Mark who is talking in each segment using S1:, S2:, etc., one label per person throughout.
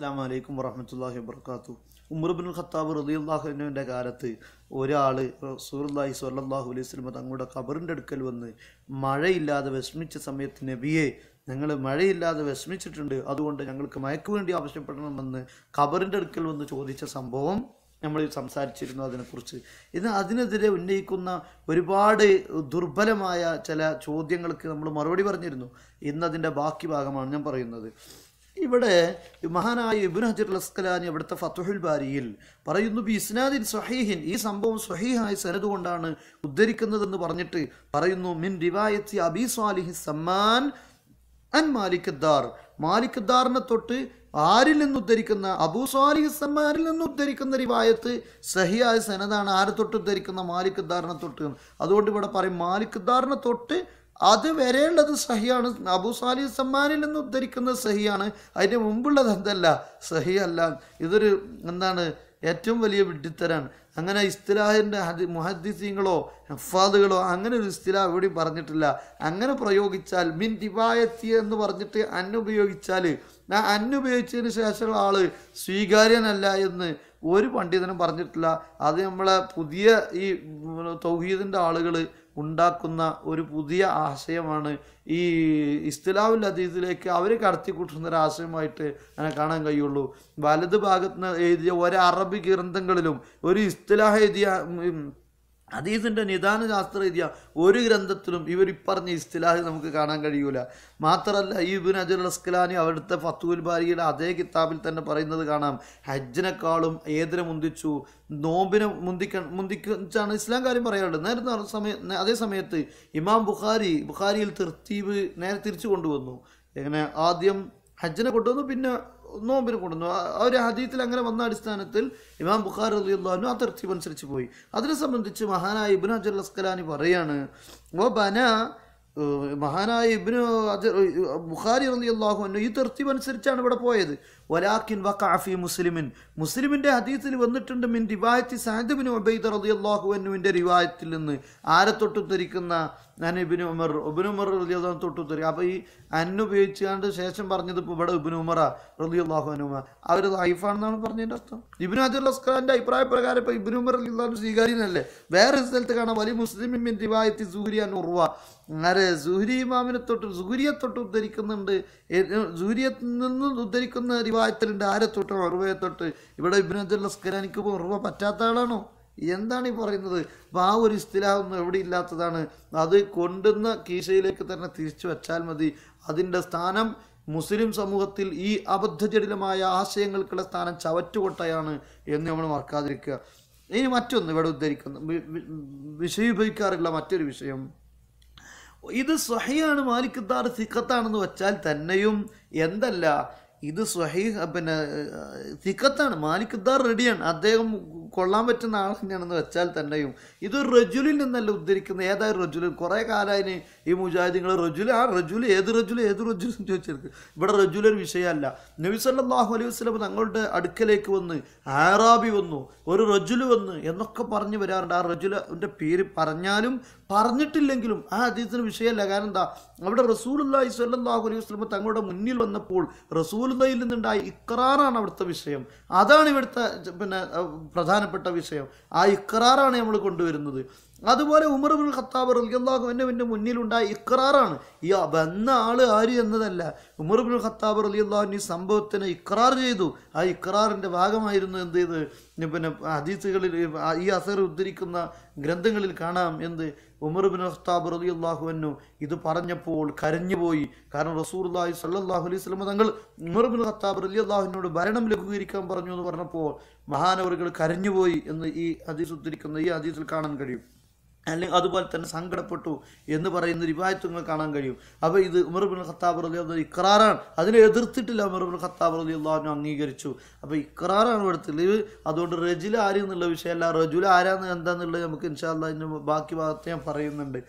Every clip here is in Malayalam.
S1: അസ്സാം വലൈക്കും വറഹമത്തല്ലാഹി വബർക്കാത്തു ഉമർബിൻ ഖത്താബ് റദിയുല്ലാഹുവിൻ്റെ കാലത്ത് ഒരാൾ റസൂർല്ലാഹി സ്വല്ലാഹു അലൈഹി സ്വലമ തങ്ങളുടെ ഖബറിൻ്റെ അടുക്കൽ വന്ന് മഴയില്ലാതെ വിഷമിച്ച സമയത്ത് നബിയെ ഞങ്ങൾ മഴയില്ലാതെ വിഷമിച്ചിട്ടുണ്ട് അതുകൊണ്ട് ഞങ്ങൾക്ക് മയക്ക് വേണ്ടി ആവശ്യപ്പെടണമെന്ന് ഖബറിൻ്റെ അടുക്കൽ വന്ന് ചോദിച്ച സംഭവം നമ്മൾ സംസാരിച്ചിരുന്നു അതിനെക്കുറിച്ച് ഇത് അതിനെതിരെ ഉന്നയിക്കുന്ന ഒരുപാട് ദുർബലമായ ചില ചോദ്യങ്ങൾക്ക് നമ്മൾ മറുപടി പറഞ്ഞിരുന്നു ഇന്നതിൻ്റെ ബാക്കി ഭാഗമാണ് ഞാൻ പറയുന്നത് ഇവിടെ മഹാനായ ഇബുൻ ഹജർ ലസ്കലാനി അവിടുത്തെ ഫത്തുഹുൽ ബാരിയിൽ പറയുന്നു ബി ഇസ്നാദിൻ സഹീഹിൻ ഈ സംഭവം സഹീഹായ സനത് കൊണ്ടാണ് ഉദ്ധരിക്കുന്നതെന്ന് പറഞ്ഞിട്ട് പറയുന്നു മിൻ റിവായത്തി അബി സ്വാലിഹി സമ്മാൻ അൻ മാലിക്കദ്ദാർ മാലിക്കദ്ദാറിനെ തൊട്ട് ആരിൽ നിന്ന് ഉദ്ധരിക്കുന്ന അബൂ സ്വാലിഹ് സമ്മാനിൽ നിന്ന് ഉദ്ധരിക്കുന്ന റിവായത്ത് സഹിയായ സനതാണ് ആരെ തൊട്ട് ഉദ്ധരിക്കുന്ന മാലിക്കദ്ദാറിനെ തൊട്ട് അതുകൊണ്ട് ഇവിടെ പറയും മാലിക്കദ്ദാറിനെ തൊട്ട് അത് വരേണ്ടത് സഹിയാണ് അബു സാലി സമ്മാനിൽ നിന്ന് ഉദ്ധരിക്കുന്ന സഹിയാണ് അതിന് മുമ്പുള്ളത് എന്തല്ല സഹിയല്ല ഇതൊരു എന്താണ് ഏറ്റവും വലിയ വിഡ്ഢിത്തരാണ് അങ്ങനെ ഇസ്തിലാഹിൻ്റെ ഹദി മുഹദ്ദിസീങ്ങളോ ഹഫാദുകളോ അങ്ങനെ ഒരു ഇസ്തിലാ എവിടെയും പറഞ്ഞിട്ടില്ല അങ്ങനെ പ്രയോഗിച്ചാൽ മിൻ ദിവായത്തി എന്ന് പറഞ്ഞിട്ട് അന്നുപയോഗിച്ചാൽ ആ അന്നുപയോഗിച്ചതിന് ശേഷമുള്ള ആൾ സ്വീകാര്യനല്ല എന്ന് ഒരു പണ്ഡിതനും പറഞ്ഞിട്ടില്ല അത് നമ്മളെ പുതിയ ഈ തൗഹീദിൻ്റെ ആളുകൾ ഉണ്ടാക്കുന്ന ഒരു പുതിയ ആശയമാണ് ഈ ഇസ്തലാവുൽ അതീതിലേക്ക് അവർ കടത്തിക്കൂട്ടുന്ന ഒരു ആശയമായിട്ട് അങ്ങനെ കാണാൻ കഴിയുള്ളൂ വലത് ഭാഗത്ത് നിന്ന് എഴുതിയ ഒരു അറബി ഗ്രന്ഥങ്ങളിലും ഒരു ഇസ്തിലാഹ എഴുതിയ ഹദീസിൻ്റെ നിദാന രീതിയ ഒരു ഗ്രന്ഥത്തിലും ഇവർ ഇപ്പറഞ്ഞ ഇസ്തിലാഹ് നമുക്ക് കാണാൻ കഴിയൂല മാത്രമല്ല ഈ ഇബിൻ അജുൽ അസ്കലാനി അവിടുത്തെ ഫത്തുൽ ബാരിയുടെ അതേ കിതാബിൽ തന്നെ പറയുന്നത് കാണാം ഹജ്ജിനെക്കാളും ഏതിനെ മുന്തിച്ചു നോമ്പിനെ മുന്തിക്ക മുന്തിക്കാണ് ഇസ്ലാം കാര്യം പറയാറുള്ളത് നേരത്തെ സമയം അതേ സമയത്ത് ഇമാം ബുഖാരി ബുഖാരിയിൽ തിർത്തീബ് നേരെ തിരിച്ചു കൊണ്ടുവന്നു എങ്ങനെ ആദ്യം ഹജ്ജിനെ കൊണ്ടുവന്നു പിന്നെ നോമ്പിന് കൂടുന്നു ആ ഒരു ഹദീത്തിൽ അങ്ങനെ വന്ന അടിസ്ഥാനത്തിൽ ഇമാം ബുഖാർ അലിയുള്ളു ആ തർത്തീബ് അനുസരിച്ച് പോയി അതിനെ സംബന്ധിച്ച് മഹാനായ ഇബിൻ അജർ അസ്കലാനി പറയാണ് ഓ ബന മഹാനായ അജർ ബുഖാരി റളിയല്ലാഹു അന്നു ഈ തർത്തീബ് അനുസരിച്ചാണ് ഇവിടെ പോയത് വലാഖിൻ വഖാഫി മുസ്ലിമിൻ മുസ്ലിമിൻ്റെ ഹദീത്തിൽ വന്നിട്ടുണ്ട് മിൻ റിവായത്തി സാഹിബിന് ഉബൈദ് റളിയല്ലാഹു അന്നുവിൻ്റെ റിവായത്തിൽ നിന്ന് ആരെ തൊട്ടുദ്ധരിക്കുന്ന ഞാൻ ഇബിന് ഉമർ ഉബിന് ഉമർ റലിയാഹു തൊട്ട് തരും അപ്പോൾ ഈ അന്നുപയോഗിച്ചാണ്ട് ശേഷം പറഞ്ഞത് ഇപ്പോൾ ഇവിടെ ഇബിന് ഉമറ റലിയാഹു അനുമ അവർ ലൈഫാണെന്നാണ് പറഞ്ഞതിൻ്റെ അർത്ഥം ഇബിന് അജുൽ അസ്ഖാൻ്റെ അഭിപ്രായ പ്രകാരം ഇപ്പോൾ ഇബിന് ഉമർ റലിയാഹു സ്വീകാര്യനല്ലേ വേറെ സ്ഥലത്ത് കാണാം വലിയ മുസ്ലിം റിവായത്തി സൂര്യ ഉർവ അങ്ങനെ സുഹരി ഇമാമിനെ തൊട്ട് സുഹരിയെ തൊട്ട് ഉദ്ധരിക്കുന്നുണ്ട് സുഹരിയിൽ നിന്ന് ഉദ്ധരിക്കുന്ന റിവായത്തിലുണ്ട് ആരെ തൊട്ടോ ഉറവയെ തൊട്ട് ഇവിടെ ഇബിൻ അബ്ദുൽ അസ്കരാനിക്ക് ഉറവ പറ്റാത്ത ആളാണോ എന്താണ് ഈ പറയുന്നത് അപ്പോൾ ആ ഒരു ഇസ്തിലാഹൊന്നും എവിടെ ഇല്ലാത്തതാണ് അത് കൊണ്ടുവന്ന കീശയിലേക്ക് തന്നെ തിരിച്ചു വച്ചാൽ മതി അതിൻ്റെ സ്ഥാനം മുസ്ലിം സമൂഹത്തിൽ ഈ അബദ്ധജടിലമായ ആശയങ്ങൾക്കുള്ള സ്ഥാനം ചവറ്റുകൊട്ടയാണ് എന്ന് നമ്മൾ മറക്കാതിരിക്കുക ഇനി മറ്റൊന്ന് ഇവിടെ ഉദ്ധരിക്കുന്നു വിഷയുപയോഗിക്കാറുള്ള മറ്റൊരു വിഷയം ഇത് സഹിയാണ് മാലിക്കുദ്ദാർ സിഖത്താണെന്ന് വെച്ചാൽ തന്നെയും എന്തല്ല ഇത് സ്വഹീഹ് പിന്നെ തിക്കത്താണ് മാലിക്കുദ്ദാർ റെഡിയാണ് അദ്ദേഹം കൊള്ളാൻ പറ്റുന്ന ആൾ തന്നെയാണെന്ന് വെച്ചാൽ തന്നെയും ഇത് റജുലിൽ നിന്നല്ല ഉദ്ധരിക്കുന്ന ഏതായ റജുലിൽ കുറേ കാലമായി ഈ മുജാഹിദിങ്ങൾ റജുല് ആ റജുൽ ഏത് റജുൽ ഏത് റജുൽ എന്ന് ഇവിടെ റജുൽ വിഷയമല്ല നബിസല്ലാഹു അലൈഹി വസ്ലം തങ്ങളുടെ അടുക്കലേക്ക് വന്ന് ആറാബി വന്നു ഒരു റജുൽ വന്ന് എന്നൊക്കെ പറഞ്ഞു വരാറുണ്ട് ആ റജുലിൻ്റെ പേര് പറഞ്ഞാലും പറഞ്ഞിട്ടില്ലെങ്കിലും ആ അദ്ദേഹത്തിന് വിഷയമല്ല കാരണം എന്താ അവിടെ റസൂലുല്ലാഹി സ്വല്ലാഹു അലൈഹി വസ്ലമ തങ്ങളുടെ മുന്നിൽ വന്നപ്പോൾ റസൂലുല്ലയിൽ നിന്നുണ്ടായ ഇക്രാറാണ് അവിടുത്തെ വിഷയം അതാണ് ഇവിടുത്തെ പിന്നെ പ്രധാനപ്പെട്ട വിഷയം ആ ഇക്രാറാണ് നമ്മൾ കൊണ്ടുവരുന്നത് അതുപോലെ ഉമർ ബിൻ ഖത്താബ് റലിയല്ലാഹുവിൻ്റെ മുന്നിലുണ്ടായ ഇക്രാറാണ് ഈ വന്ന ആൾ ആര് എന്നതല്ല ഉമർ ബിൻ ഖത്താബ് റലിയല്ലാഹുവിൻ ഈ സംഭവത്തിന് ഇക്രാർ ചെയ്തു ആ ഇക്രാറിൻ്റെ ഭാഗമായിരുന്നു എന്ത് ചെയ്ത് പിന്നെ ഹദീസുകളിൽ ഈ അസർ ഉദ്ധരിക്കുന്ന ഗ്രന്ഥങ്ങളിൽ കാണാം എന്ത് ഉമർബിൻ അഫ്താബ് റതി അള്ളാഹുവിനു ഇത് പറഞ്ഞപ്പോൾ കരഞ്ഞുപോയി കാരണം അള്ളാഹി സല്ലാഹു അലൈഹി സ്വലമ തങ്ങൾ ഉമർബിൻ അഫ്താബ് റലി അള്ളാഹുവിനോട് ഭരണം ലഘൂകരിക്കാൻ പറഞ്ഞു എന്ന് പറഞ്ഞപ്പോൾ മഹാനവറുകൾ കരഞ്ഞുപോയി എന്ന് ഈ ഹദീസ് ഉദ്ധരിക്കുന്ന ഈ അതീസിൽ കാണാൻ കഴിയും അല്ലെങ്കിൽ അതുപോലെ തന്നെ സങ്കടപ്പെട്ടു എന്ന് പറയുന്ന രിവായത്വങ്ങൾ കാണാൻ കഴിയും അപ്പോൾ ഇത് ഉമർബിൻ ഖത്താബ് റലി അള്ളാഹു ഇക്രാറാണ് അതിനെ എതിർത്തിട്ടില്ല ഉമർബിൻ ഖത്താബ് റലി അള്ളാഹു അംഗീകരിച്ചു അപ്പോൾ ഇക്രാറാണ് ഇവിടുത്തെ അതുകൊണ്ട് റജുല ആര് എന്നുള്ള വിഷയമല്ല റജുല ആരാന്ന് എന്താന്നുള്ളത് നമുക്ക് ഇൻഷാല്ല ബാക്കി ഭാഗത്ത് ഞാൻ പറയുന്നുണ്ട്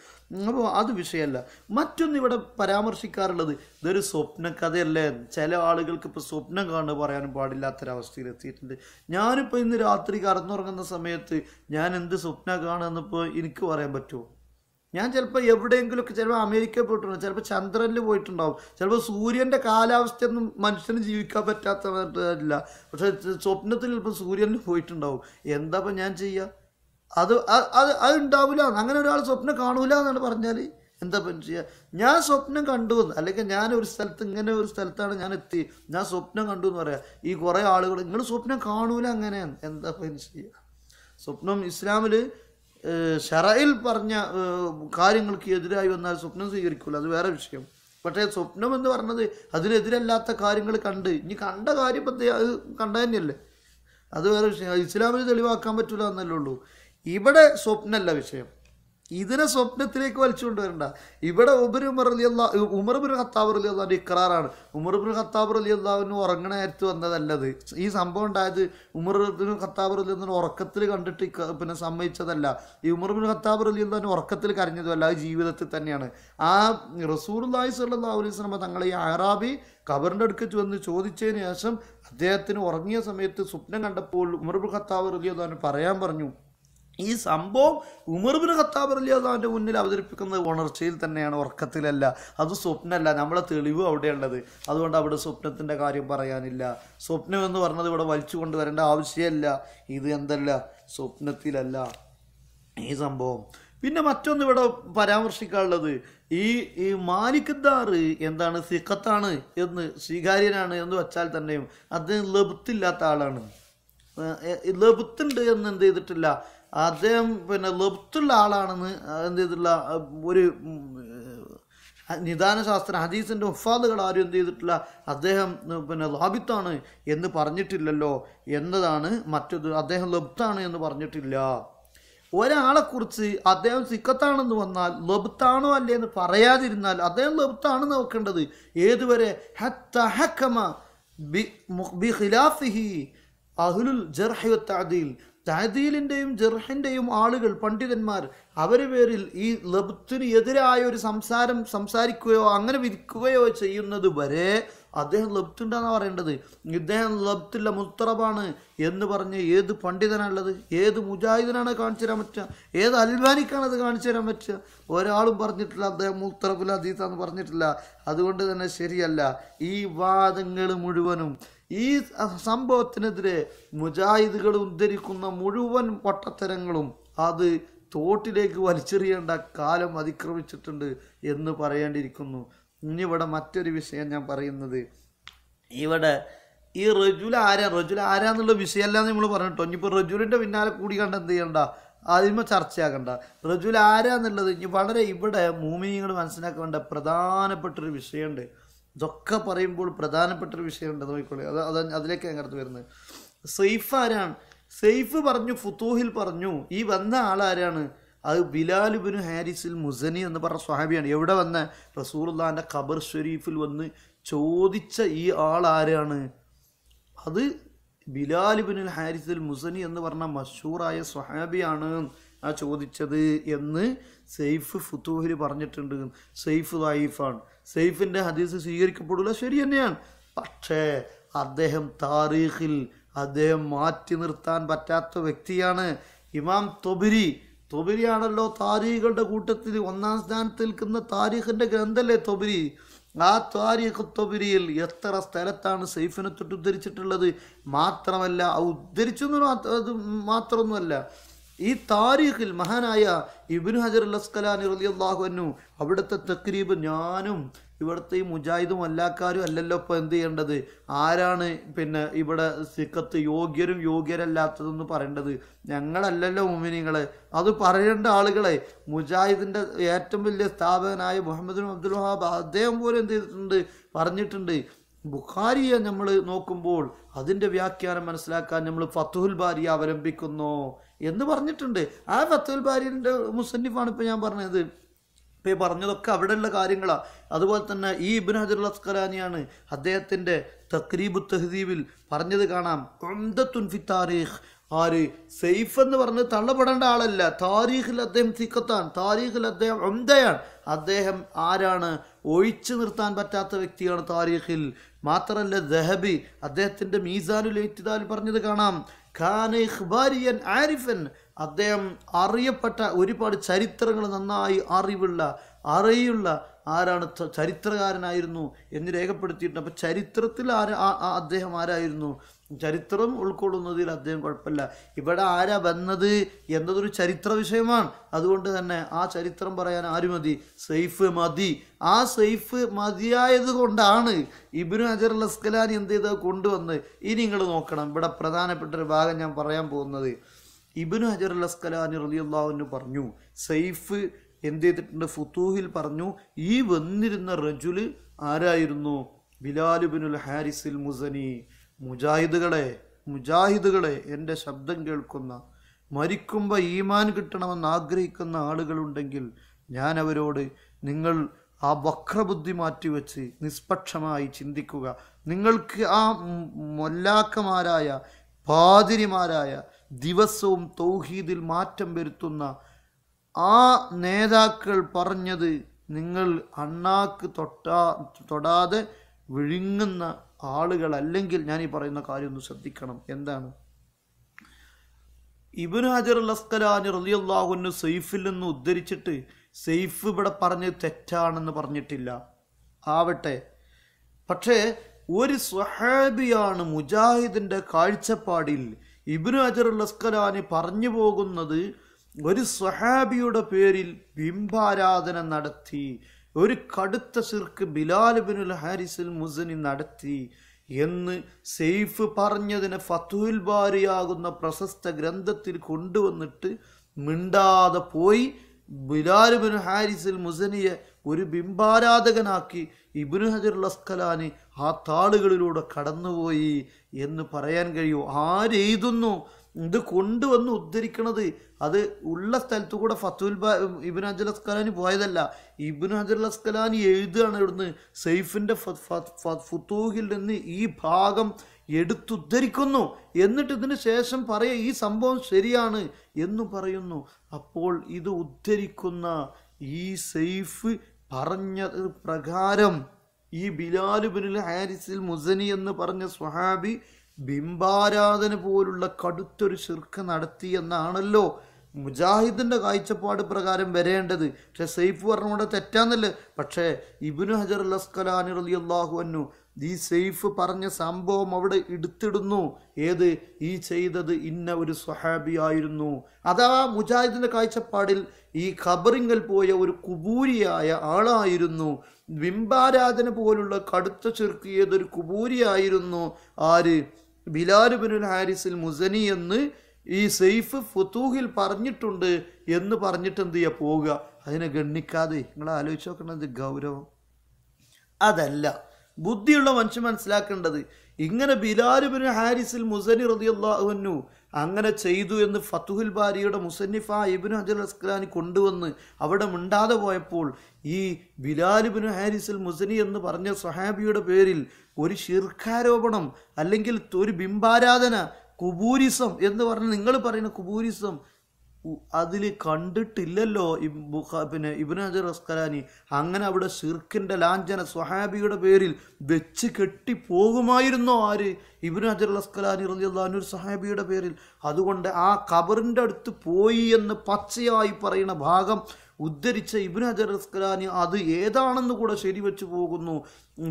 S1: അപ്പോൾ അത് വിഷയമല്ല മറ്റൊന്ന് ഇവിടെ പരാമർശിക്കാറുള്ളത് ഇതൊരു സ്വപ്ന കഥയല്ലേ ചില ആളുകൾക്ക് ഇപ്പോൾ സ്വപ്നം കാണുക പറയാനും പാടില്ലാത്തൊരവസ്ഥയിലെത്തിയിട്ടുണ്ട് ഞാനിപ്പോൾ ഇന്ന് രാത്രി കറന്നുറങ്ങുന്ന സമയത്ത് ഞാൻ എന്ത് സ്വപ്ന കാണുമെന്നിപ്പോൾ എനിക്ക് പറയാൻ പറ്റുമോ ഞാൻ ചിലപ്പോൾ എവിടെയെങ്കിലുമൊക്കെ ചിലപ്പോൾ അമേരിക്ക പോയിട്ടുണ്ടാവും ചിലപ്പോൾ ചന്ദ്രനിൽ പോയിട്ടുണ്ടാവും ചിലപ്പോൾ സൂര്യൻ്റെ കാലാവസ്ഥയൊന്നും മനുഷ്യന് ജീവിക്കാൻ പറ്റാത്തതല്ല പക്ഷേ സ്വപ്നത്തിൽ ചിലപ്പോൾ സൂര്യനിൽ പോയിട്ടുണ്ടാവും എന്താ ഞാൻ ചെയ്യുക അത് അത് അത് ഉണ്ടാവില്ല അങ്ങനെ ഒരാൾ സ്വപ്നം കാണൂല എന്നാണ് പറഞ്ഞാൽ എന്താ പറ്റും ചെയ്യുക ഞാൻ സ്വപ്നം കണ്ടു എന്ന് അല്ലെങ്കിൽ ഞാൻ ഒരു സ്ഥലത്ത് ഇങ്ങനെ ഒരു സ്ഥലത്താണ് ഞാൻ എത്തി ഞാൻ സ്വപ്നം കണ്ടു എന്ന് പറയാം ഈ കുറേ ആളുകൾ നിങ്ങൾ സ്വപ്നം കാണൂല അങ്ങനെയാണ് എന്താ പറ്റും ചെയ്യുക സ്വപ്നം ഇസ്ലാമിൽ ഷറയിൽ പറഞ്ഞ കാര്യങ്ങൾക്ക് എതിരായി വന്നാൽ സ്വപ്നം സ്വീകരിക്കില്ല അത് വേറെ വിഷയം പക്ഷേ സ്വപ്നം എന്ന് പറഞ്ഞത് അതിനെതിരല്ലാത്ത കാര്യങ്ങൾ കണ്ട് ഇനി കണ്ട കാര്യം അത് കണ്ട തന്നെയല്ലേ അത് വേറെ വിഷയം ഇസ്ലാമിൽ തെളിവാക്കാൻ പറ്റില്ല എന്നല്ലേ ഉള്ളൂ ഇവിടെ സ്വപ്നമല്ല വിഷയം ഇതിനെ സ്വപ്നത്തിലേക്ക് വലിച്ചു കൊണ്ടുവരണ്ട ഇവിടെ ഉബർ ഉമർ അലി ഉമർ ഖത്താബ് അലി അള്ളാൻ്റെ ഇക്രാറാണ് ഉമർ ബിൻ ഖത്താബ് അലി അള്ളാഹുവിന് ഉറങ്ങണ നേരത്ത് വന്നതല്ലത് ഈ സംഭവം ഉണ്ടായത് ഉമർ ബിൻ ഖത്താബ് അലി അള്ളാഹിന് ഉറക്കത്തിൽ കണ്ടിട്ട് പിന്നെ സമ്മതിച്ചതല്ല ഈ ഉമർ ബിൻ ഖത്താബ് അലി അള്ളാൻ ഉറക്കത്തിൽ കരഞ്ഞതുമല്ല അത് ജീവിതത്തിൽ തന്നെയാണ് ആ റസൂർ അള്ളാഹി അലൈഹി സ്വലമ തങ്ങളെ ഈ ആറാബി കബറിൻ്റെ അടുക്കൽ വന്ന് ചോദിച്ചതിന് ശേഷം അദ്ദേഹത്തിന് ഉറങ്ങിയ സമയത്ത് സ്വപ്നം കണ്ടപ്പോൾ ഉമർ ബിൻ ഖത്താബ് അലി അള്ളാൻ പറയാൻ പറഞ്ഞു ഈ സംഭവം ഉമർബിന് ഖത്താബ് അലി അള്ളാഹുവിൻ്റെ മുന്നിൽ അവതരിപ്പിക്കുന്നത് ഉണർച്ചയിൽ തന്നെയാണ് ഉറക്കത്തിലല്ല അത് സ്വപ്നമല്ല നമ്മളെ തെളിവ് അവിടെയുള്ളത് അതുകൊണ്ട് അവിടെ സ്വപ്നത്തിൻ്റെ കാര്യം പറയാനില്ല സ്വപ്നം എന്ന് പറഞ്ഞത് ഇവിടെ വലിച്ചു കൊണ്ടുവരേണ്ട ആവശ്യമല്ല ഇത് എന്തല്ല സ്വപ്നത്തിലല്ല ഈ സംഭവം പിന്നെ മറ്റൊന്ന് ഇവിടെ പരാമർശിക്കാനുള്ളത് ഈ ഈ മാലിക്ദാർ എന്താണ് സിഖത്താണ് എന്ന് സ്വീകാര്യനാണ് എന്ന് വെച്ചാൽ തന്നെയും അദ്ദേഹം ലബുത്തില്ലാത്ത ആളാണ് ലബുത്തുണ്ട് എന്ന് എന്ത് ചെയ്തിട്ടില്ല അദ്ദേഹം പിന്നെ ലബ്ത്തുള്ള ആളാണെന്ന് എന്ത് ചെയ്തിട്ടുള്ള ഒരു നിദാനശാസ്ത്ര ഹദീസിൻ്റെ ഉഫാദുകൾ ആരും എന്ത് ചെയ്തിട്ടില്ല അദ്ദേഹം പിന്നെ ലാബിത്താണ് എന്ന് പറഞ്ഞിട്ടില്ലല്ലോ എന്നതാണ് മറ്റൊരു അദ്ദേഹം ലബ്താണ് എന്ന് പറഞ്ഞിട്ടില്ല ഒരാളെക്കുറിച്ച് അദ്ദേഹം സിക്കത്താണെന്ന് വന്നാൽ ലബ്ത്താണോ അല്ലേ എന്ന് പറയാതിരുന്നാൽ അദ്ദേഹം ലബ്താണ് നോക്കേണ്ടത് ഏതുവരെ ബി ഖിലാഫിഹി അഹുലുൽ ജർഹി താദിൽ താദീലിൻ്റെയും ജർഹിൻ്റെയും ആളുകൾ പണ്ഡിതന്മാർ അവരുടെ പേരിൽ ഈ ലബുത്തിന് എതിരായ ഒരു സംസാരം സംസാരിക്കുകയോ അങ്ങനെ വിധിക്കുകയോ ചെയ്യുന്നത് വരെ അദ്ദേഹം ലബ്ത്തുണ്ടെന്നാണ് പറയേണ്ടത് ഇദ്ദേഹം ലബ്ത്തിൻ്റെ മുത്തറബാണ് എന്ന് പറഞ്ഞ് ഏത് പണ്ഡിതനാണുള്ളത് ഏത് മുജാഹിദിനാണ് കാണിച്ചു തരാൻ പറ്റുക ഏത് അൽബാനിക്കാണ് അത് കാണിച്ചു തരാൻ പറ്റുക ഒരാളും പറഞ്ഞിട്ടില്ല അദ്ദേഹം മുത്തറബുൽ എന്ന് പറഞ്ഞിട്ടില്ല അതുകൊണ്ട് തന്നെ ശരിയല്ല ഈ വാദങ്ങൾ മുഴുവനും ഈ സംഭവത്തിനെതിരെ മുജാഹിദുകൾ ഉദ്ധരിക്കുന്ന മുഴുവൻ പൊട്ടത്തരങ്ങളും അത് തോട്ടിലേക്ക് വലിച്ചെറിയേണ്ട കാലം അതിക്രമിച്ചിട്ടുണ്ട് എന്ന് പറയേണ്ടിയിരിക്കുന്നു ഇനിയിവിടെ മറ്റൊരു വിഷയം ഞാൻ പറയുന്നത് ഇവിടെ ഈ റജുൽ ആര റജുൽ ആരാന്നുള്ള വിഷയമല്ല നമ്മൾ പറഞ്ഞിട്ടോ ഇനിയിപ്പോൾ റജുലിൻ്റെ പിന്നാലെ കൂടി കണ്ട് എന്ത് ചെയ്യണ്ട ആദ്യമേ ചർച്ചയാകണ്ട റജുൽ ആരാന്നുള്ളത് ഇനി വളരെ ഇവിടെ മൂമിനികൾ മനസ്സിലാക്കേണ്ട പ്രധാനപ്പെട്ടൊരു വിഷയമുണ്ട് ഇതൊക്കെ പറയുമ്പോൾ പ്രധാനപ്പെട്ട ഒരു ഉണ്ടെന്ന് നോക്കിക്കോളെ അത് അത് അതിലേക്ക് ഞാൻ വരുന്നത് സെയ്ഫ് ആരാണ് സെയ്ഫ് പറഞ്ഞു ഫുത്തൂഹിൽ പറഞ്ഞു ഈ വന്ന ആളാരാണ് അത് ബിലാലുബിനു ഹാരിസിൽ മുസനി എന്ന് പറഞ്ഞ സ്വഹാബിയാണ് എവിടെ വന്ന റസൂർല്ലാൻ്റെ ഖബർ ഷെരീഫിൽ വന്ന് ചോദിച്ച ഈ ആളാരാണ് അത് ബിലാലിബിനുൽ ഹാരിസിൽ മുസനി എന്ന് പറഞ്ഞ മഷൂറായ സ്വഹാബിയാണ് ആ ചോദിച്ചത് എന്ന് സെയ്ഫ് ഫുത്തൂഹിൽ പറഞ്ഞിട്ടുണ്ട് സെയ്ഫ് ദായിഫാണ് സെയ്ഫിൻ്റെ ഹദീസ് സ്വീകരിക്കപ്പെടില്ല ശരി തന്നെയാണ് പക്ഷേ അദ്ദേഹം താരീഖിൽ അദ്ദേഹം മാറ്റി നിർത്താൻ പറ്റാത്ത വ്യക്തിയാണ് ഇമാം തൊബിരി തൊബിരിയാണല്ലോ താരീഖുകളുടെ കൂട്ടത്തിൽ ഒന്നാം സ്ഥാനത്ത് നിൽക്കുന്ന താരീഖിൻ്റെ ഗ്രന്ഥല്ലേ തൊബിരി ആ താരീഖ് തൊബിരിയിൽ എത്ര സ്ഥലത്താണ് സെയ്ഫിനെ തൊട്ട് ഉദ്ധരിച്ചിട്ടുള്ളത് മാത്രമല്ല ആ ഉദ്ധരിച്ചൊന്നും അത് മാത്രമൊന്നുമല്ല ഈ താരീഖിൽ മഹാനായ ഇബിനു ഹജർ അസ്കലാനി റലിയല്ലാഹുവന്നു അവിടുത്തെ തക്രീബ് ഞാനും ഇവിടുത്തെ ഈ മുജാഹിദും അല്ലാക്കാരും അല്ലല്ലോ ഇപ്പോൾ എന്ത് ചെയ്യേണ്ടത് ആരാണ് പിന്നെ ഇവിടെ സിക്കത്ത് യോഗ്യരും യോഗ്യരല്ലാത്തതെന്ന് പറയേണ്ടത് ഞങ്ങളല്ലല്ലോ മുമിനിങ്ങളെ അത് പറയേണ്ട ആളുകളെ മുജാഹിദിൻ്റെ ഏറ്റവും വലിയ സ്ഥാപകനായ മുഹമ്മദ് അബ്ദുൽ വഹാബ് അദ്ദേഹം പോലും എന്ത് ചെയ്തിട്ടുണ്ട് പറഞ്ഞിട്ടുണ്ട് ബുഖാരിയെ നമ്മൾ നോക്കുമ്പോൾ അതിൻ്റെ വ്യാഖ്യാനം മനസ്സിലാക്കാൻ നമ്മൾ ഫത്തുഹുൽ ബാരി അവലംബിക്കുന്നു എന്ന് പറഞ്ഞിട്ടുണ്ട് ആ ഫത്തുൽ ബാരിൻ്റെ മുസന്നിഫാണ് ഇപ്പോൾ ഞാൻ പറഞ്ഞത് ഇപ്പോൾ പറഞ്ഞതൊക്കെ അവിടെയുള്ള കാര്യങ്ങളാണ് അതുപോലെ തന്നെ ഈ ഇബിൻ ഹജർ അസ്കലാനിയാണ് അദ്ദേഹത്തിൻ്റെ തക്രീബു തഹദീബിൽ പറഞ്ഞത് കാണാം ഉംദത്തുൻ ഫി താരീഖ് ആര് സെയ്ഫ് എന്ന് പറഞ്ഞ് തള്ളപ്പെടേണ്ട ആളല്ല താരീഖിൽ അദ്ദേഹം സിക്കത്താൻ താരീഖിൽ അദ്ദേഹം ഉംദയാണ് അദ്ദേഹം ആരാണ് ഒഴിച്ചു നിർത്താൻ പറ്റാത്ത വ്യക്തിയാണ് താരീഖിൽ മാത്രമല്ല ദഹബി അദ്ദേഹത്തിൻ്റെ മീസാനുൽ എയ്റ്റിദാൽ പറഞ്ഞത് കാണാം ഖാന ആരിഫൻ അദ്ദേഹം അറിയപ്പെട്ട ഒരുപാട് ചരിത്രങ്ങൾ നന്നായി അറിവുള്ള അറിയുള്ള ആരാണ് ചരിത്രകാരനായിരുന്നു എന്ന് രേഖപ്പെടുത്തിയിട്ടുണ്ട് അപ്പോൾ ചരിത്രത്തിൽ ആര് അദ്ദേഹം ആരായിരുന്നു ചരിത്രം ഉൾക്കൊള്ളുന്നതിൽ അദ്ദേഹം കുഴപ്പമില്ല ഇവിടെ ആരാ വന്നത് എന്നതൊരു ചരിത്ര വിഷയമാണ് അതുകൊണ്ട് തന്നെ ആ ചരിത്രം പറയാൻ ആര് മതി സെയ്ഫ് മതി ആ സെയ്ഫ് മതിയായത് കൊണ്ടാണ് ഇബിനു അജർ ലസ്കലാൻ എന്ത് ചെയ്ത് കൊണ്ടുവന്ന് ഇനി നിങ്ങൾ നോക്കണം ഇവിടെ പ്രധാനപ്പെട്ട ഒരു ഭാഗം ഞാൻ പറയാൻ പോകുന്നത് ഇബിനു ഹജർ ലസ്കലാൻ റലിയുള്ള പറഞ്ഞു സെയ്ഫ് എന്ത് ചെയ്തിട്ടുണ്ട് ഫുത്തൂഹിൽ പറഞ്ഞു ഈ വന്നിരുന്ന റജുല് ആരായിരുന്നു ബിലാലുബിനുൽ ഹാരിസിൽ മുസനി മുജാഹിദുകളെ മുജാഹിദുകളെ എൻ്റെ ശബ്ദം കേൾക്കുന്ന മരിക്കുമ്പോൾ ഈമാൻ കിട്ടണമെന്ന് ആഗ്രഹിക്കുന്ന ആളുകളുണ്ടെങ്കിൽ ഞാൻ അവരോട് നിങ്ങൾ ആ വക്രബുദ്ധി മാറ്റിവെച്ച് നിഷ്പക്ഷമായി ചിന്തിക്കുക നിങ്ങൾക്ക് ആ മൊല്ലാക്കമാരായ പാതിരിമാരായ ദിവസവും തൗഹീദിൽ മാറ്റം വരുത്തുന്ന ആ നേതാക്കൾ പറഞ്ഞത് നിങ്ങൾ അണ്ണാക്ക് തൊട്ടാ തൊടാതെ വിഴുങ്ങുന്ന ആളുകൾ അല്ലെങ്കിൽ ഞാൻ ഈ പറയുന്ന കാര്യം ഒന്ന് ശ്രദ്ധിക്കണം എന്താണ് ഇബിൻ ഹജർ ലസ്കലാനി അൻഹു സെയ്ഫിൽ നിന്ന് ഉദ്ധരിച്ചിട്ട് സെയ്ഫ് ഇവിടെ പറഞ്ഞ് തെറ്റാണെന്ന് പറഞ്ഞിട്ടില്ല ആവട്ടെ പക്ഷേ ഒരു സ്വഹാബിയാണ് മുജാഹിദിൻ്റെ കാഴ്ചപ്പാടിൽ ഇബിൻ ഹജർ ലസ്കലാനി പറഞ്ഞു പോകുന്നത് ഒരു സഹാബിയുടെ പേരിൽ ബിംബാരാധന നടത്തി ഒരു കടുത്ത സിർക്ക് ബിലാലുബിനുൽ ഹാരിസിൽ മുസനി നടത്തി എന്ന് സെയ്ഫ് പറഞ്ഞതിന് ഫത്തുൽ ബാരിയാകുന്ന പ്രശസ്ത ഗ്രന്ഥത്തിൽ കൊണ്ടുവന്നിട്ട് മിണ്ടാതെ പോയി ബിലാലുബിൻ ഹാരിസിൽ മുസനിയെ ഒരു ബിംബാരാധകനാക്കി ഇബിനു ഹജർ ലസ്കലാനി ആ താളുകളിലൂടെ കടന്നുപോയി എന്ന് പറയാൻ കഴിയൂ ആരെയ്തുന്നു ഇത് കൊണ്ടുവന്ന് ഉദ്ധരിക്കണത് അത് ഉള്ള സ്ഥലത്തു കൂടെ ഫത്തുൽ ബ ഇബിൻ അസ്കലാനി പോയതല്ല ഇബിൻ ഹജർ അസ്കലാനി എഴുതുകയാണ് ഇവിടുന്ന് സെയ്ഫിൻ്റെ ഫുത്തൂഹിൽ നിന്ന് ഈ ഭാഗം എടുത്തുദ്ധരിക്കുന്നു എന്നിട്ട് ഇതിന് ശേഷം പറയ ഈ സംഭവം ശരിയാണ് എന്ന് പറയുന്നു അപ്പോൾ ഇത് ഉദ്ധരിക്കുന്ന ഈ സെയ്ഫ് പറഞ്ഞ പ്രകാരം ഈ ബിലാലുബിനിൽ ഹാരിസിൽ മുസനി എന്ന് പറഞ്ഞ സ്വഹാബി ബിംബാരാധന പോലുള്ള കടുത്തൊരു ശിർക്ക് എന്നാണല്ലോ മുജാഹിദിൻ്റെ കാഴ്ചപ്പാട് പ്രകാരം വരേണ്ടത് പക്ഷെ സെയ്ഫ് പറഞ്ഞുകൊണ്ട് തെറ്റാന്നല്ലേ പക്ഷേ ഇബിനു ഹജർ അസ്കലാനി റലി അള്ളാഹു അന്നു ഈ സെയ്ഫ് പറഞ്ഞ സംഭവം അവിടെ എടുത്തിടുന്നു ഏത് ഈ ചെയ്തത് ഇന്ന ഒരു സ്വഹാബി ആയിരുന്നു മുജാഹിദിന്റെ മുജാഹിദിൻ്റെ കാഴ്ചപ്പാടിൽ ഈ ഖബറിങ്ങൽ പോയ ഒരു കുബൂരിയായ ആളായിരുന്നു ബിംബാരാധന പോലുള്ള കടുത്ത ചെറുക്കിയതൊരു കുബൂരിയായിരുന്നു ആര് ബിലാലുബിനുൽ ഹാരിസിൽ മുസനി എന്ന് ഈ സെയ്ഫ് ഫുത്തൂഹിൽ പറഞ്ഞിട്ടുണ്ട് എന്ന് പറഞ്ഞിട്ട് എന്ത് ചെയ്യുക പോവുക അതിനെ ഗണ്ണിക്കാതെ നിങ്ങൾ ആലോചിച്ച് നോക്കേണ്ടത് ഗൗരവം അതല്ല ബുദ്ധിയുള്ള മനുഷ്യൻ മനസ്സിലാക്കേണ്ടത് ഇങ്ങനെ ബിലാലുബിന് ഹാരിസിൽ മുസനി റതിയുള്ള അങ്ങനെ ചെയ്തു എന്ന് ഫത്തുഹുൽ ബാരിയുടെ മുസന്നിഫ ഇബിനു അജൽ അസ്കലാനി കൊണ്ടുവന്ന് അവിടെ മിണ്ടാതെ പോയപ്പോൾ ഈ ബിലാലിബിനു ഹാരിസുൽ മുസനി എന്ന് പറഞ്ഞ സഹാബിയുടെ പേരിൽ ഒരു ശീർഖാരോപണം അല്ലെങ്കിൽ ഒരു ബിംബാരാധന കുബൂരിസം എന്ന് പറഞ്ഞ് നിങ്ങൾ പറയുന്ന കുബൂരിസം അതിൽ കണ്ടിട്ടില്ലല്ലോ പിന്നെ ഇബ്നജർ അസ്കലാനി അങ്ങനെ അവിടെ ഷിർക്കിൻ്റെ ലാഞ്ചന സ്വഹാബിയുടെ പേരിൽ വെച്ച് കെട്ടി പോകുമായിരുന്നോ ആര് ഇബ്നജർ അസ്കലാനി റലിയല്ലാൻ ഒരു സഹാബിയുടെ പേരിൽ അതുകൊണ്ട് ആ ഖബറിൻ്റെ അടുത്ത് പോയി എന്ന് പച്ചയായി പറയുന്ന ഭാഗം ഉദ്ധരിച്ച ഇബിൻ ഹജർ അസ്കലാനി അത് ഏതാണെന്ന് കൂടെ ശരിവെച്ച് പോകുന്നു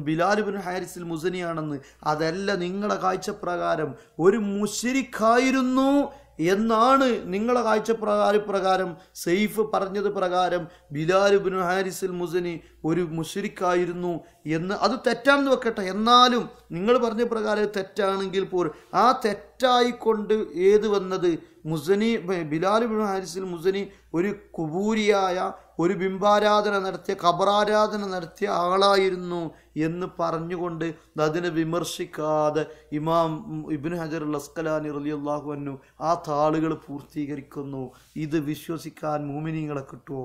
S1: ബിലാലിബിൻ ഹാരിസിൽ മുസനിയാണെന്ന് അതല്ല നിങ്ങളുടെ കാഴ്ചപ്രകാരം ഒരു മുഷിരിക്കായിരുന്നു എന്നാണ് നിങ്ങളെ കാഴ്ചപ്രകാര പ്രകാരം സെയ്ഫ് പറഞ്ഞത് പ്രകാരം ബിലാലുബിൻ ഹാരിസിൽ മുസനി ഒരു മുഷരിക്കായിരുന്നു എന്ന് അത് തെറ്റാണെന്ന് വെക്കട്ടെ എന്നാലും നിങ്ങൾ പറഞ്ഞ പ്രകാരം തെറ്റാണെങ്കിൽ പോലും ആ തെറ്റായിക്കൊണ്ട് ഏത് വന്നത് മുസനി ബിലാലുബിൻ ഹാരിസിൽ മുസനി ഒരു കുബൂരിയായ ഒരു ബിംബാരാധന നടത്തിയ ഖബറാരാധന നടത്തിയ ആളായിരുന്നു എന്ന് പറഞ്ഞുകൊണ്ട് അതിനെ വിമർശിക്കാതെ ഇമാം ഇബിൻ ഹജർ ലസ്കലാനി റലിയല്ലാഹു അന്നു ആ താളുകൾ പൂർത്തീകരിക്കുന്നു ഇത് വിശ്വസിക്കാൻ മൂമിനിങ്ങളെ കിട്ടുമോ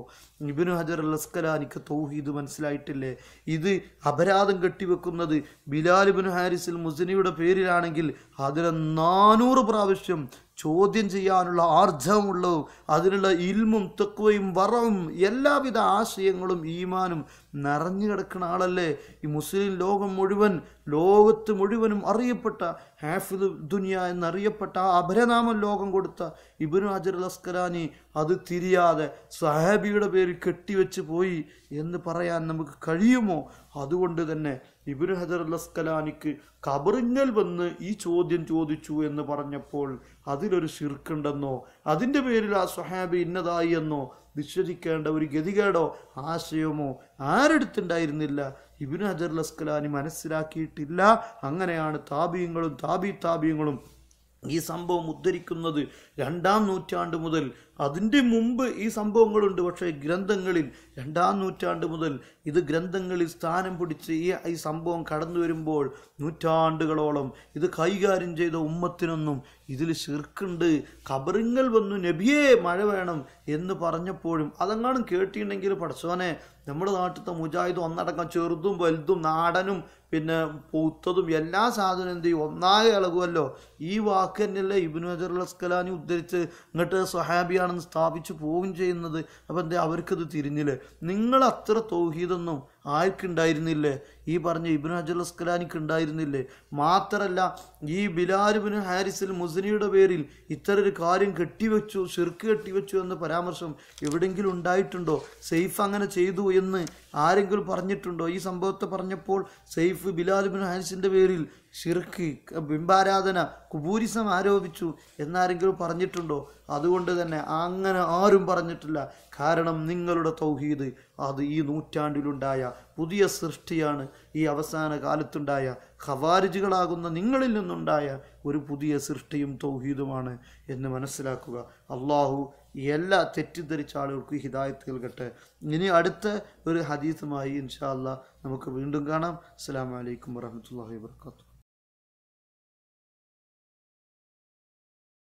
S1: ഇബിൻ ഹജർ ലസ്കലാനിക്ക് തൗഹീദ് മനസ്സിലായിട്ടില്ലേ ഇത് അപരാധം കെട്ടിവെക്കുന്നത് ബിലാൽ ഇബിൻ ഹാരിസിൽ മുസിനിയുടെ പേരിലാണെങ്കിൽ അതിന് നാനൂറ് പ്രാവശ്യം ചോദ്യം ചെയ്യാനുള്ള ആർജവുമുള്ളതും അതിനുള്ള ഇൽമും തെക്കുവയും വറവും എല്ലാവിധ ആശയങ്ങളും ഈമാനും നിറഞ്ഞു കിടക്കുന്ന ആളല്ലേ ഈ മുസ്ലിം ലോകം മുഴുവൻ ലോകത്ത് മുഴുവനും അറിയപ്പെട്ട ഹാഫിദ് ദുനിയ എന്നറിയപ്പെട്ട ആ അപരനാമം ലോകം കൊടുത്ത ഇബ്നു ഹജർ ലസ്കരാനി അത് തിരിയാതെ സഹാബിയുടെ പേര് കെട്ടിവെച്ച് പോയി എന്ന് പറയാൻ നമുക്ക് കഴിയുമോ അതുകൊണ്ട് തന്നെ ഇബ്നു ഹജർ ലസ്കലാനിക്ക് കബറിങ്ങൽ വന്ന് ഈ ചോദ്യം ചോദിച്ചു എന്ന് പറഞ്ഞപ്പോൾ അതിലൊരു ശിർക്കുണ്ടെന്നോ അതിൻ്റെ പേരിൽ ആ സുഹാബി ഇന്നതായി എന്നോ വിശ്വസിക്കേണ്ട ഒരു ഗതികേടോ ആശയമോ ആരെടുത്തുണ്ടായിരുന്നില്ല ഇബിന് ഹജർ ലസ്കലാനി മനസ്സിലാക്കിയിട്ടില്ല അങ്ങനെയാണ് താപീയങ്ങളും താബി താപീയങ്ങളും ഈ സംഭവം ഉദ്ധരിക്കുന്നത് രണ്ടാം നൂറ്റാണ്ട് മുതൽ അതിൻ്റെ മുമ്പ് ഈ സംഭവങ്ങളുണ്ട് പക്ഷേ ഗ്രന്ഥങ്ങളിൽ രണ്ടാം നൂറ്റാണ്ട് മുതൽ ഇത് ഗ്രന്ഥങ്ങളിൽ സ്ഥാനം പിടിച്ച് ഈ ഈ സംഭവം കടന്നു വരുമ്പോൾ നൂറ്റാണ്ടുകളോളം ഇത് കൈകാര്യം ചെയ്ത ഉമ്മത്തിനൊന്നും ഇതിൽ ശിർക്കുണ്ട് കബറിങ്ങൾ വന്നു നബിയെ മഴ വേണം എന്ന് പറഞ്ഞപ്പോഴും അതെങ്ങാനും കേട്ടിട്ടുണ്ടെങ്കിൽ പഠിച്ചവനെ നമ്മുടെ നാട്ടിലത്തെ മുജാഹിദ് ഒന്നടക്കം ചെറുതും വലുതും നാടനും പിന്നെ പൂത്തതും എല്ലാ സാധനം എന്ത് ചെയ്യും ഒന്നായ ഇളകുമല്ലോ ഈ വാക്ക് തന്നെയല്ലേ ഇബിൻ ഹജർ അസ്കലാനി ഉദ്ധരിച്ച് ഇങ്ങോട്ട് സൊഹാബിയ തന്നെയാണെന്ന് സ്ഥാപിച്ചു പോവുകയും ചെയ്യുന്നത് അപ്പം എന്താ അവർക്കത് തിരിഞ്ഞില്ലേ നിങ്ങൾ അത്ര തൗഹീദൊന്നും ആർക്കുണ്ടായിരുന്നില്ലേ ഈ പറഞ്ഞ ഇബിൻ ഹജുൽ അസ്കലാനിക്ക് ഉണ്ടായിരുന്നില്ലേ മാത്രമല്ല ഈ ബിലാലുബിന് ഹാരിസിൽ മുസ്ലിയുടെ പേരിൽ ഒരു കാര്യം കെട്ടിവെച്ചു ചെറുക്ക് കെട്ടിവെച്ചു എന്ന പരാമർശം എവിടെയെങ്കിലും ഉണ്ടായിട്ടുണ്ടോ സെയ്ഫ് അങ്ങനെ ചെയ്തു എന്ന് ആരെങ്കിലും പറഞ്ഞിട്ടുണ്ടോ ഈ സംഭവത്തെ പറഞ്ഞപ്പോൾ സെയ്ഫ് ബിലാലുബിൻ ഹാരിസിൻ്റെ പേരിൽ ഷിർക്ക് ബിംബാരാധന കുബൂരിസം ആരോപിച്ചു എന്നാരെങ്കിലും പറഞ്ഞിട്ടുണ്ടോ അതുകൊണ്ട് തന്നെ അങ്ങനെ ആരും പറഞ്ഞിട്ടില്ല കാരണം നിങ്ങളുടെ തൗഹീദ് അത് ഈ നൂറ്റാണ്ടിലുണ്ടായ പുതിയ സൃഷ്ടിയാണ് ഈ അവസാന കാലത്തുണ്ടായ ഖവാരിജുകളാകുന്ന നിങ്ങളിൽ നിന്നുണ്ടായ ഒരു പുതിയ സൃഷ്ടിയും തൗഹീദുമാണ് എന്ന് മനസ്സിലാക്കുക അള്ളാഹു എല്ലാ തെറ്റിദ്ധരിച്ച ആളുകൾക്കും ഹിദായത്ത് നൽകട്ടെ ഇനി അടുത്ത ഒരു ഹദീസുമായി ഇൻഷാ അള്ളാഹ് നമുക്ക് വീണ്ടും കാണാം അസ്സാം വലൈക്കും വരഹമുല്ലാ വാത്തു